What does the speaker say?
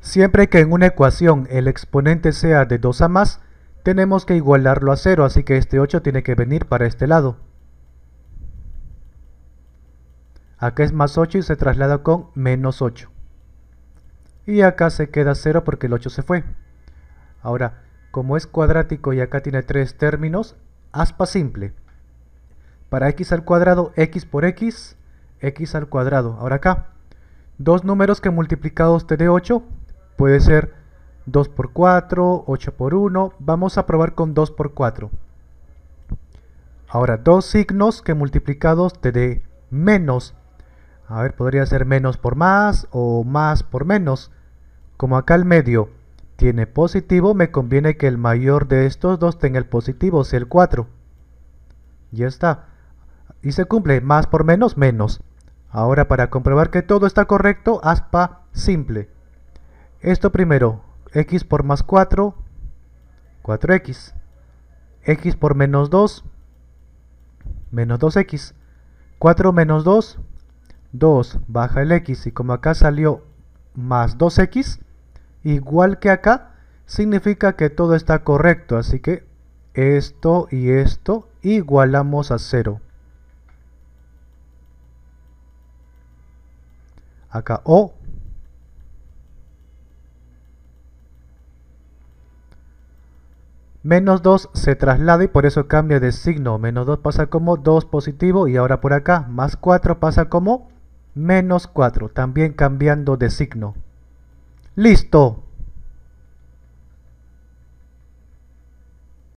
Siempre que en una ecuación el exponente sea de 2 a más, tenemos que igualarlo a 0, así que este 8 tiene que venir para este lado. Acá es más 8 y se traslada con menos 8. Y acá se queda 0 porque el 8 se fue. Ahora, como es cuadrático y acá tiene 3 términos, aspa simple. Para x al cuadrado, x por x, x al cuadrado. Ahora acá, dos números que multiplicados te dé 8, puede ser 2 por 4 8 por 1 vamos a probar con 2 por 4 Ahora, dos signos que multiplicados te dé menos. A ver, podría ser menos por más o más por menos. Como acá el medio tiene positivo, me conviene que el mayor de estos dos tenga el positivo, o sea el 4. Ya está. Y se cumple, más por menos, menos. Ahora para comprobar que todo está correcto, aspa simple. Esto primero, x por más 4, 4x. x por menos 2, menos 2x. 4 menos 2, 2, baja el x. Y como acá salió más 2x, igual que acá, significa que todo está correcto. Así que esto y esto igualamos a 0. Acá O Menos 2 se traslada y por eso cambia de signo. Menos 2 pasa como 2 positivo y ahora por acá. Más 4 pasa como menos 4, también cambiando de signo. ¡Listo!